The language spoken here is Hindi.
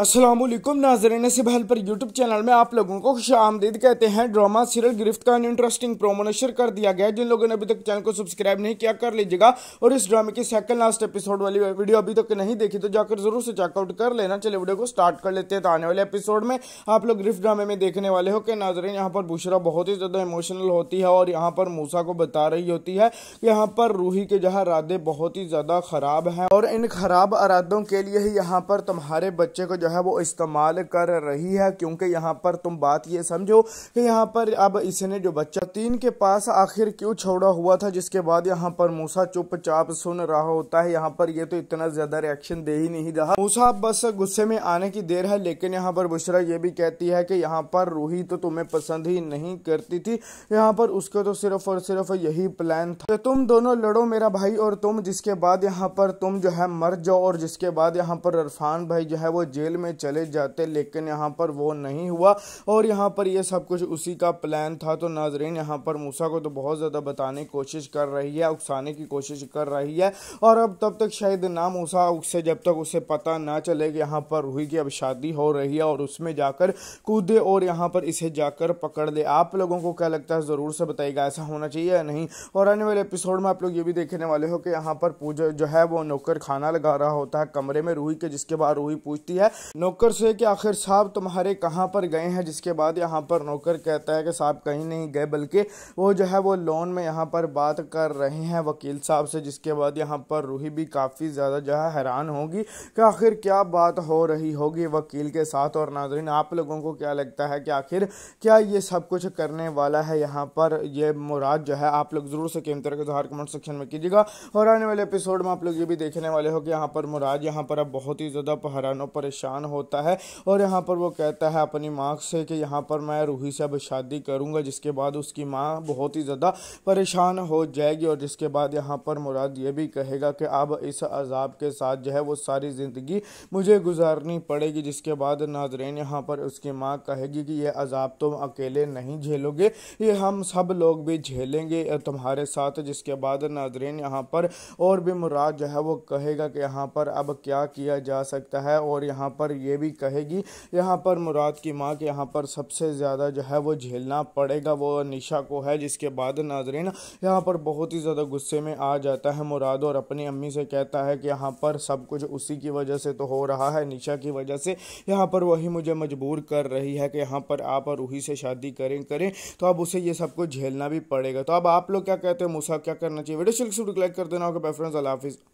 असलम नाजरन से बहल पर यूट्यूब चैनल में आप लोगों को खुश आमदीद कहते हैं ड्रामा सीरियल गिरफ्त का इंटरेस्टिंग प्रोमो नशर कर दिया गया है जिन लोगों ने अभी तक चैनल को सब्सक्राइब नहीं किया कर लीजिएगा और इस ड्रामे की सेकंड लास्ट एपिसोड वाली वीडियो अभी तक नहीं देखी तो जाकर जरूर से चेकआउट कर लेना चले वीडियो को स्टार्ट कर लेते हैं तो आने वाले एपिसोड में आप लोग गिरफ्त ड्रामे में देखने वाले हो कि नाजरन यहाँ पर बुशरा बहुत ही ज़्यादा इमोशनल होती है और यहाँ पर मूसा को बता रही होती है कि यहाँ पर रूही के जहाँ इरादे बहुत ही ज़्यादा ख़राब हैं और इन खराब अरादों के लिए ही यहाँ पर तुम्हारे बच्चे को जो है वो इस्तेमाल कर रही है क्योंकि यहाँ पर तुम बात ये समझो कि यहाँ पर अब इसने जो बच्चा तीन के पास आखिर क्यों छोड़ा हुआ था जिसके बाद यहाँ पर मूसा चुपचाप सुन रहा होता है यहाँ पर ये तो इतना ज्यादा रिएक्शन दे ही नहीं रहा मूसा बस गुस्से में आने की देर है लेकिन यहाँ पर बुशरा ये भी कहती है कि यहाँ पर रूही तो तुम्हें पसंद ही नहीं करती थी यहाँ पर उसका तो सिर्फ और सिर्फ यही प्लान था तुम दोनों लड़ो मेरा भाई और तुम जिसके बाद यहाँ पर तुम जो है मर जाओ और जिसके बाद यहाँ पर इरफान भाई जो है वो जेल जेल में चले जाते लेकिन यहाँ पर वो नहीं हुआ और यहाँ पर ये सब कुछ उसी का प्लान था तो नाजरीन यहाँ पर मूसा को तो बहुत ज़्यादा बताने की कोशिश कर रही है उकसाने की कोशिश कर रही है और अब तब तक शायद ना मूसा उससे जब तक उसे पता ना चले कि यहाँ पर हुई कि अब शादी हो रही है और उसमें जाकर कूदे और यहाँ पर इसे जाकर पकड़ ले आप लोगों को क्या लगता है ज़रूर से बताइएगा ऐसा होना चाहिए या नहीं और आने वाले एपिसोड में आप लोग ये भी देखने वाले हो कि यहाँ पर पूजा जो है वो नौकर खाना लगा रहा होता है कमरे में रूही के जिसके बाद रूही पूछती है नौकर से कि आखिर साहब तुम्हारे कहाँ पर गए हैं जिसके बाद यहाँ पर नौकर कहता है कि साहब कहीं नहीं गए बल्कि वो जो है वो लोन में यहाँ पर बात कर रहे हैं वकील साहब से जिसके बाद यहाँ पर रूही भी काफ़ी ज़्यादा जो है हैरान होगी कि आखिर क्या बात हो रही होगी वकील के साथ और नाजरीन आप लोगों को क्या लगता है कि आखिर क्या ये सब कुछ करने वाला है यहाँ पर ये मुराद जो है आप लोग ज़रूर से कीमत का इजहार कमेंट सेक्शन में कीजिएगा और आने वाले एपिसोड में आप लोग ये भी देखने वाले हो कि यहाँ पर मुराद यहाँ पर अब बहुत ही ज़्यादा पहरानों परेशान परेशान होता है और यहाँ पर वो कहता है अपनी माँ से कि यहाँ पर मैं रूही से अब शादी करूँगा जिसके बाद उसकी माँ बहुत ही ज़्यादा परेशान हो जाएगी और जिसके बाद यहाँ पर मुराद ये भी कहेगा कि अब इस अजाब के साथ जो है वो सारी ज़िंदगी मुझे गुजारनी पड़ेगी जिसके बाद नाजरेन यहाँ पर उसकी माँ कहेगी कि यह अजाब तुम अकेले नहीं झेलोगे ये हम सब लोग भी झेलेंगे तुम्हारे साथ जिसके बाद नाजरेन यहाँ पर और भी मुराद जो है वो कहेगा कि यहाँ पर अब क्या किया जा सकता है और यहाँ पर पर यह भी कहेगी यहाँ पर मुराद की माँ के यहाँ पर सबसे ज़्यादा जो है वो झेलना पड़ेगा वो निशा को है जिसके बाद नाजरीन यहाँ पर बहुत ही ज़्यादा गुस्से में आ जाता है मुराद और अपनी अम्मी से कहता है कि यहाँ पर सब कुछ उसी की वजह से तो हो रहा है निशा की वजह से यहाँ पर वही मुझे मजबूर कर रही है कि यहाँ पर आप और उही से शादी करें करें तो अब उसे ये सब कुछ झेलना भी पड़ेगा तो अब आप लोग क्या कहते हैं मूसा क्या करना चाहिए वीडियो सिल्क लाइक कर देना होगा बेफ्रेंड्स अला हाफिज़